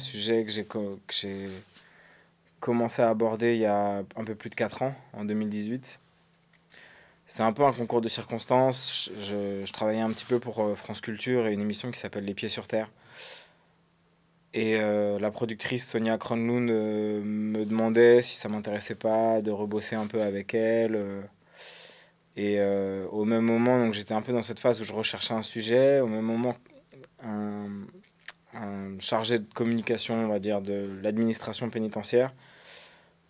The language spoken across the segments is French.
sujet que j'ai j'ai commencé à aborder il y a un peu plus de 4 ans, en 2018. C'est un peu un concours de circonstances. Je, travaillais un petit peu pour euh, France Culture et une émission qui s'appelle Les Pieds sur Terre. Et euh, la productrice Sonia Kronlund euh, me demandait si ça m'intéressait pas de rebosser un peu avec elle. et au même moment, donc j'étais un peu dans cette phase où je recherchais un sujet. Au même moment, un, un chargé de communication, on va dire, de l'administration pénitentiaire,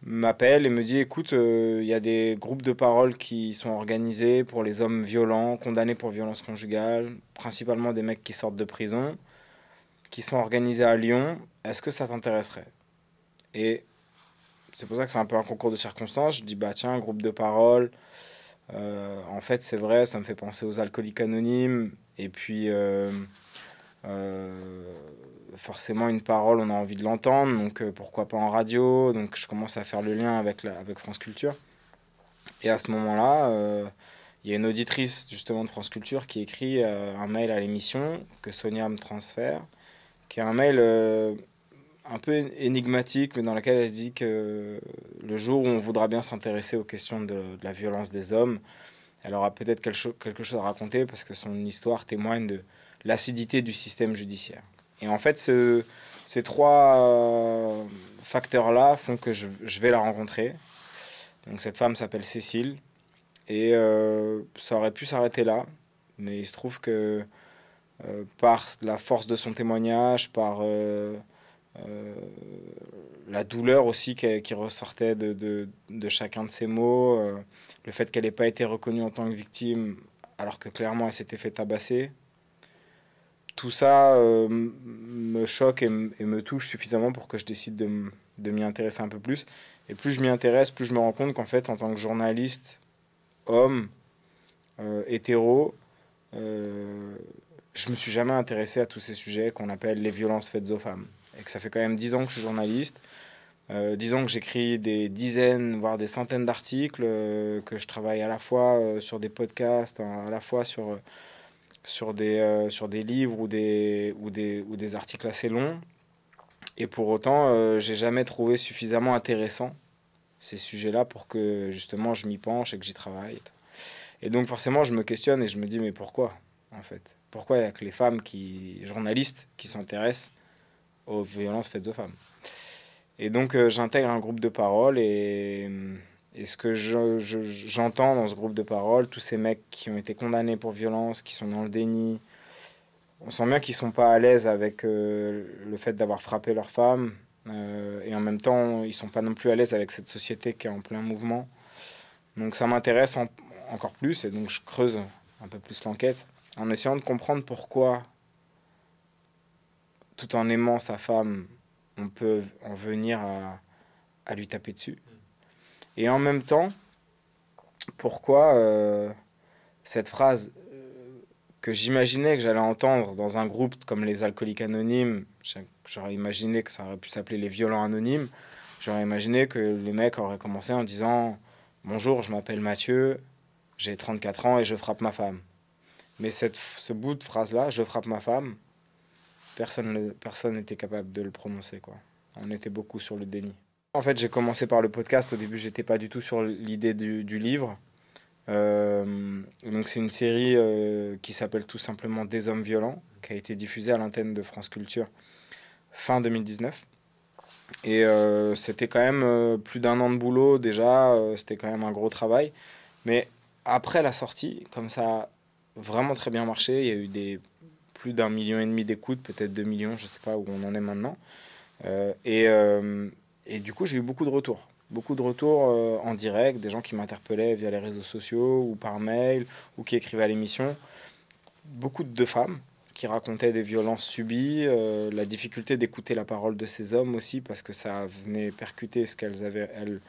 m'appelle et me dit écoute, euh, il y a des groupes de parole qui sont organisés pour les hommes violents, condamnés pour violence conjugale, principalement des mecs qui sortent de prison, qui sont organisés à Lyon. Est-ce que ça t'intéresserait Et c'est pour ça que c'est un peu un concours de circonstances. Je dis bah tiens, groupe de parole. Euh, en fait, c'est vrai, ça me fait penser aux alcooliques anonymes. Et puis. Euh, euh, forcément une parole, on a envie de l'entendre, donc euh, pourquoi pas en radio. Donc je commence à faire le lien avec, avec France Culture. Et à ce moment-là, euh, il y a une auditrice justement de France Culture qui écrit un mail à l'émission que Sonia me transfère, qui est un mail un peu énigmatique, mais dans lequel elle dit que le jour où on voudra bien s'intéresser aux questions de, la violence des hommes, elle aura peut-être quelque chose à raconter parce que son histoire témoigne de, l'acidité du système judiciaire. Et en fait, ces trois euh, facteurs-là font que je, vais la rencontrer. Donc cette femme s'appelle Cécile. Et euh, ça aurait pu s'arrêter là. Mais il se trouve que euh, par la force de son témoignage, par la douleur aussi qui, qui ressortait de, de, de, chacun de ses mots, le fait qu'elle n'ait pas été reconnue en tant que victime alors que clairement elle s'était fait tabasser, tout ça euh, me choque et, me touche suffisamment pour que je décide de, m'y intéresser un peu plus. Et plus je m'y intéresse, plus je me rends compte qu'en fait, en tant que journaliste, homme, euh, hétéro, euh, je me suis jamais intéressé à tous ces sujets qu'on appelle les violences faites aux femmes. Et que ça fait quand même dix ans que je suis journaliste, euh, dix ans que j'écris des dizaines, voire des centaines d'articles, euh, que je travaille à la fois sur des podcasts, à la fois sur sur des, euh, sur des livres ou des, ou, des, ou des articles assez longs. Et pour autant, euh, j'ai jamais trouvé suffisamment intéressant ces sujets-là pour que justement je m'y penche et que j'y travaille. Et donc forcément, je me questionne et je me dis mais pourquoi en fait Pourquoi il n'y a que les femmes qui journalistes qui s'intéressent aux violences faites aux femmes Et donc euh, j'intègre un groupe de parole et et ce que j'entends dans ce groupe de parole, tous ces mecs qui ont été condamnés pour violence, qui sont dans le déni, on sent bien qu'ils sont pas à l'aise avec euh, le fait d'avoir frappé leur femme. Euh, et en même temps, ils sont pas non plus à l'aise avec cette société qui est en plein mouvement. Donc ça m'intéresse encore plus et donc je creuse un peu plus l'enquête en essayant de comprendre pourquoi, tout en aimant sa femme, on peut en venir à, à lui taper dessus. Et en même temps, pourquoi euh, cette phrase euh, que j'imaginais que j'allais entendre dans un groupe comme les alcooliques anonymes, j'aurais imaginé que ça aurait pu s'appeler les violents anonymes, j'aurais imaginé que les mecs auraient commencé en disant Bonjour, je m'appelle Mathieu, j'ai 34 ans et je frappe ma femme. Mais cette, ce bout de phrase-là, je frappe ma femme, personne n'était capable de le prononcer. Quoi. On était beaucoup sur le déni. En fait, j'ai commencé par le podcast. Au début, j'étais pas du tout sur l'idée du, livre. Euh, donc, c'est une série euh, qui s'appelle tout simplement Des hommes violents, qui a été diffusée à l'antenne de France Culture fin 2019. Et euh, c'était quand même plus d'un an de boulot déjà. c'était quand même un gros travail. Mais après la sortie, comme ça a vraiment très bien marché, il y a eu des plus d'un million et demi d'écoutes, peut-être deux millions, je sais pas où on en est maintenant. et et du coup, j'ai eu beaucoup de retours. Beaucoup de retours euh, en direct, des gens qui m'interpellaient via les réseaux sociaux ou par mail ou qui écrivaient à l'émission. Beaucoup de femmes qui racontaient des violences subies, euh, la difficulté d'écouter la parole de ces hommes aussi parce que ça venait percuter ce qu'elles avaient elles,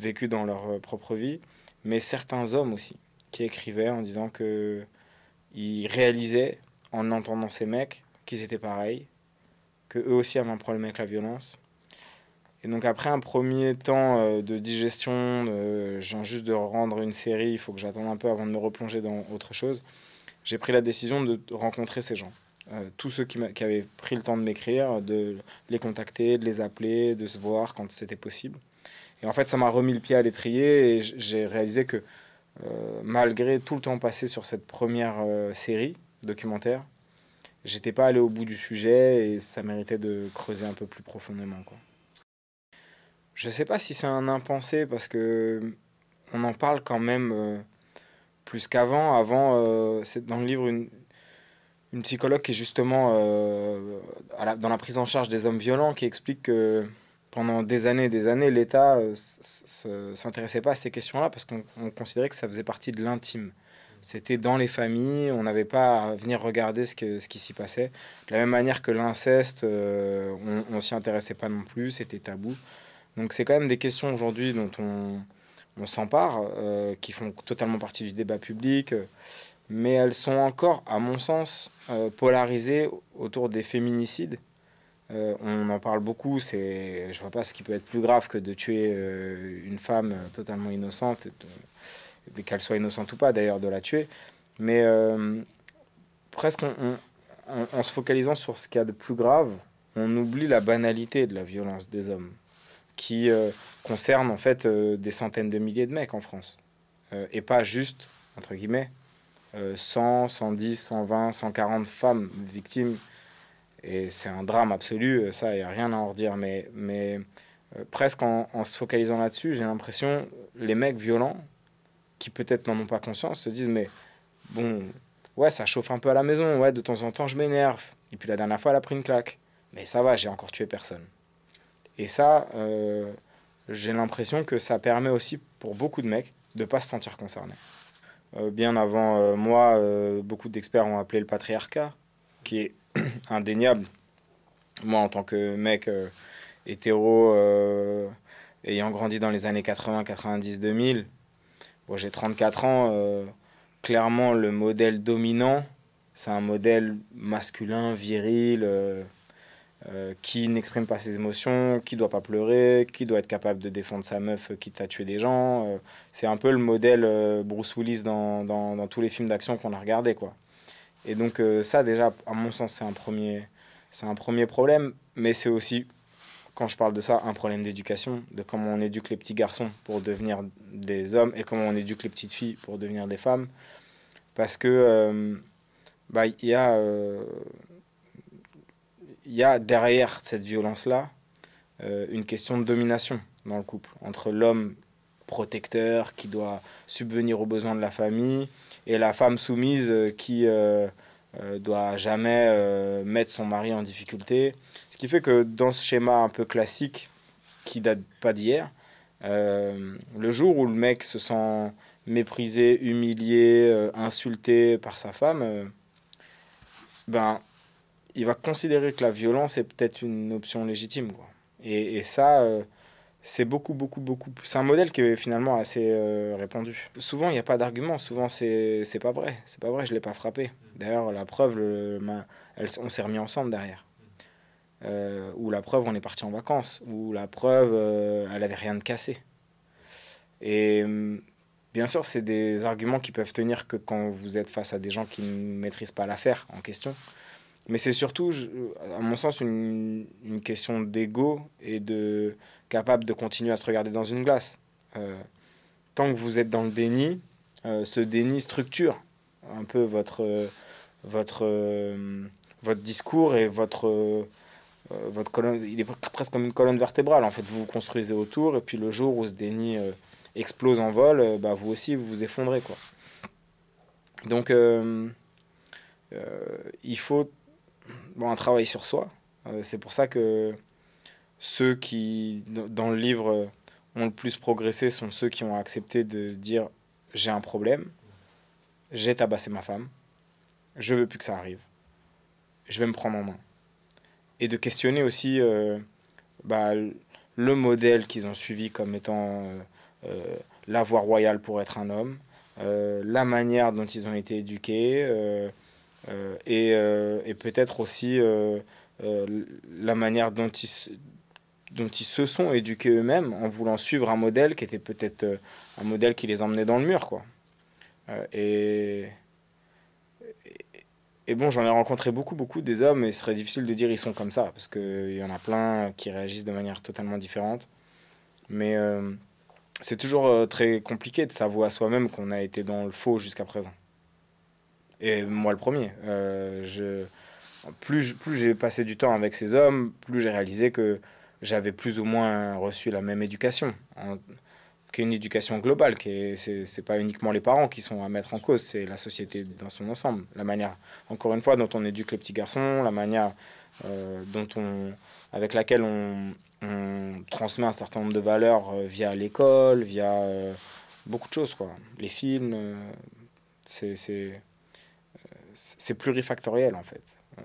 vécu dans leur euh, propre vie. Mais certains hommes aussi qui écrivaient en disant que ils réalisaient en entendant ces mecs qu'ils étaient pareils, que eux aussi avaient un problème avec la violence et donc après un premier temps euh, de digestion, euh, genre juste de rendre une série, il faut que j'attende un peu avant de me replonger dans autre chose, j'ai pris la décision de rencontrer ces gens. Euh, tous ceux qui, avaient pris le temps de m'écrire, de les contacter, de les appeler, de se voir quand c'était possible. Et en fait, ça m'a remis le pied à l'étrier et j'ai réalisé que malgré tout le temps passé sur cette première série documentaire, j'étais pas allé au bout du sujet et ça méritait de creuser un peu plus profondément. Quoi. Je ne sais pas si c'est un impensé parce que mm, on en parle quand même euh, plus qu'avant. Avant, euh, c'est dans le livre une, psychologue qui est justement euh, dans la prise en charge des hommes violents qui explique que pendant des années et des années, l'État ne s'intéressait pas à ces questions-là parce qu'on considérait que ça faisait partie de l'intime. C'était dans les familles, on n'avait pas à venir regarder ce, que, ce qui s'y passait. De la même manière que l'inceste, on ne s'y intéressait pas non plus, c'était tabou. Donc c'est quand même des questions aujourd'hui dont on, s'empare, euh, qui font totalement partie du débat public, mais elles sont encore, à mon sens, euh, polarisées autour des féminicides. Euh, on en parle beaucoup, c'est, je vois pas ce qui peut être plus grave que de tuer une femme totalement innocente, qu'elle soit innocente ou pas d'ailleurs, de la tuer. Mais presque en se focalisant sur ce qu'il y a de plus grave, on oublie la banalité de la violence des hommes qui euh, concerne en fait euh, des centaines de milliers de mecs en France. Euh, et pas juste, entre guillemets, 100, 110, 120, 140 femmes victimes. Et c'est un drame absolu, ça, il n'y a rien à en redire. Mais, mais presque en, en, se focalisant là-dessus, j'ai l'impression les mecs violents, qui peut-être n'en ont pas conscience, se disent Mais bon, ouais, ça chauffe un peu à la maison, ouais, de temps en temps, je m'énerve. Et puis la dernière fois, elle a pris une claque. Mais ça va, j'ai encore tué personne. Et ça, euh, j'ai l'impression que ça permet aussi pour beaucoup de mecs de ne pas se sentir concernés. Euh, bien avant euh, moi, beaucoup d'experts ont appelé le patriarcat, qui est indéniable. Moi, en tant que mec hétéro, ayant grandi dans les années 80, 90, 2000, bon, j'ai 34 ans, clairement le modèle dominant, c'est un modèle masculin, viril euh, qui n'exprime pas ses émotions, qui doit pas pleurer, qui doit être capable de défendre sa meuf qui t'a tué des gens. Euh, c'est un peu le modèle euh, Bruce Willis dans, dans, tous les films d'action qu'on a regardés. Quoi. Et donc ça, déjà, à mon sens, c'est un premier, c'est un premier problème, mais c'est aussi, quand je parle de ça, un problème d'éducation, de comment on éduque les petits garçons pour devenir des hommes et comment on éduque les petites filles pour devenir des femmes. Parce que, bah, il y a il y a derrière cette violence-là euh, une question de domination dans le couple, entre l'homme protecteur qui doit subvenir aux besoins de la famille et la femme soumise euh, qui euh, doit jamais mettre son mari en difficulté. Ce qui fait que dans ce schéma un peu classique, qui date pas d'hier, le jour où le mec se sent méprisé, humilié, insulté par sa femme, ben il va considérer que la violence est peut-être une option légitime. Et, ça, euh, c'est beaucoup, beaucoup, beaucoup. C'est un modèle qui est finalement assez euh, répandu. Souvent, il n'y a pas d'argument. Souvent, c'est pas vrai. C'est pas vrai, je ne l'ai pas frappé. D'ailleurs, la preuve, on s'est remis ensemble derrière. Euh, ou la preuve, on est parti en vacances. Ou la preuve, elle n'avait rien de cassé. Et. Mm, bien sûr, c'est des arguments qui peuvent tenir que quand vous êtes face à des gens qui ne maîtrisent pas l'affaire en question. Mais c'est surtout, à mon sens, une, question d'ego et de capable de continuer à se regarder dans une glace. Euh, tant que vous êtes dans le déni, euh, ce déni structure un peu votre, votre, euh, votre discours et votre, votre colonne. Il est presque comme une colonne vertébrale. En fait, vous vous construisez autour et puis le jour où ce déni explose en vol, bah, vous aussi, vous vous effondrez. Quoi. Donc, il faut bon, un travail sur soi. Euh, c'est pour ça que ceux qui, dans le livre, euh, ont le plus progressé sont ceux qui ont accepté de dire j'ai un problème, j'ai tabassé ma femme, je veux plus que ça arrive, je vais me prendre en main. Et de questionner aussi euh, bah, le modèle qu'ils ont suivi comme étant la voie royale pour être un homme, la manière dont ils ont été éduqués. Euh, et, euh, et peut-être aussi euh, la manière dont ils, dont ils se sont éduqués eux-mêmes en voulant suivre un modèle qui était peut-être un modèle qui les emmenait dans le mur. Quoi. et, et bon, j'en ai rencontré beaucoup, beaucoup des hommes, et ce serait difficile de dire ils sont comme ça, parce qu'il y en a plein qui réagissent de manière totalement différente. Mais c'est toujours très compliqué de s'avouer à soi-même qu'on a été dans le faux jusqu'à présent. Et moi le premier. Euh, je, plus plus j'ai passé du temps avec ces hommes, plus j'ai réalisé que j'avais plus ou moins reçu la même éducation, qu'une éducation globale, qui est, c'est, pas uniquement les parents qui sont à mettre en cause, c'est la société dans son ensemble, la manière, encore une fois, dont on éduque les petits garçons, la manière euh, dont on, avec laquelle on, transmet un certain nombre de valeurs euh, via l'école, via beaucoup de choses, quoi. Les films, c'est c'est plurifactoriel en fait.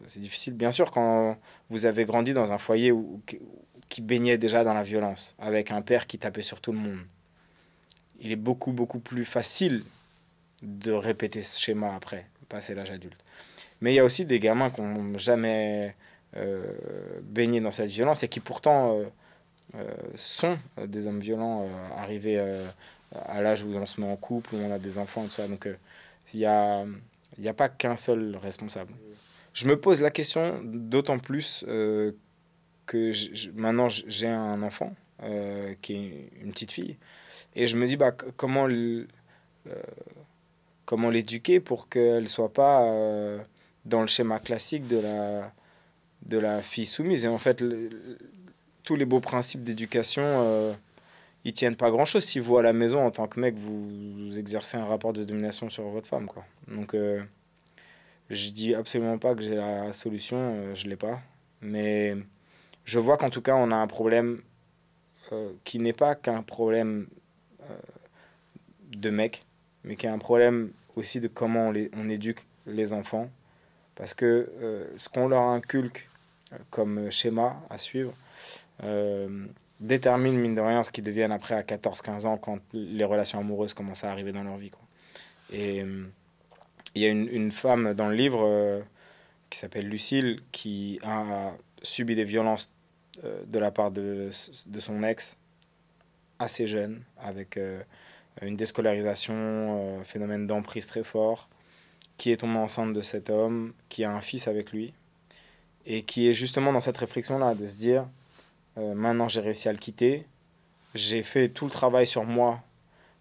C'est difficile, bien sûr, quand vous avez grandi dans un foyer qui baignait déjà dans la violence, avec un père qui tapait sur tout le monde. Il est beaucoup, beaucoup plus facile de répéter ce schéma après, passer l'âge adulte. Mais il y a aussi des gamins qui n'ont jamais euh, baigné dans cette violence et qui pourtant euh, euh, sont des hommes violents arrivés à l'âge où on se met en couple, où on a des enfants, tout ça. Donc il y a il n'y a pas qu'un seul responsable. Je me pose la question d'autant plus euh, que maintenant j'ai un enfant euh, qui est une petite fille et je me dis bah, comment euh, comment l'éduquer pour qu'elle soit pas dans le schéma classique de la de la fille soumise et en fait tous les beaux principes d'éducation ils tiennent pas grand chose si vous à la maison en tant que mec vous, exercez un rapport de domination sur votre femme quoi donc euh, je dis absolument pas que j'ai la solution euh, je l'ai pas mais je vois qu'en tout cas on a un problème euh, qui n'est pas qu'un problème euh, de mec mais qui est un problème aussi de comment on éduque les enfants parce que ce qu'on leur inculque comme schéma à suivre détermine, mine de rien, ce qu'ils deviennent après à 14-15 ans quand les relations amoureuses commencent à arriver dans leur vie. Quoi. Et euh, il y a une, femme dans le livre euh, qui s'appelle Lucille qui a subi des violences euh, de la part de, de, son ex assez jeune, avec une déscolarisation, phénomène d'emprise très fort, qui est tombée enceinte de cet homme, qui a un fils avec lui, et qui est justement dans cette réflexion-là de se dire euh, maintenant, j'ai réussi à le quitter. J'ai fait tout le travail sur moi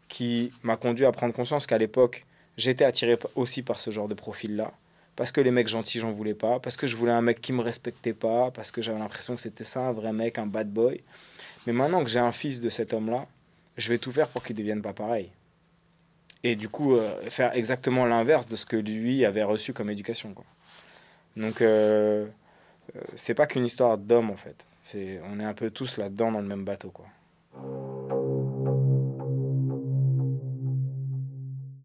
qui m'a conduit à prendre conscience qu'à l'époque, j'étais attiré aussi par ce genre de profil-là. Parce que les mecs gentils, j'en voulais pas. Parce que je voulais un mec qui me respectait pas. Parce que j'avais l'impression que c'était ça, un vrai mec, un bad boy. Mais maintenant que j'ai un fils de cet homme-là, je vais tout faire pour qu'il devienne pas pareil. Et du coup, euh, faire exactement l'inverse de ce que lui avait reçu comme éducation. Quoi. Donc, euh, c'est pas qu'une histoire d'homme en fait. C'est, on est un peu tous là-dedans dans le même bateau, quoi.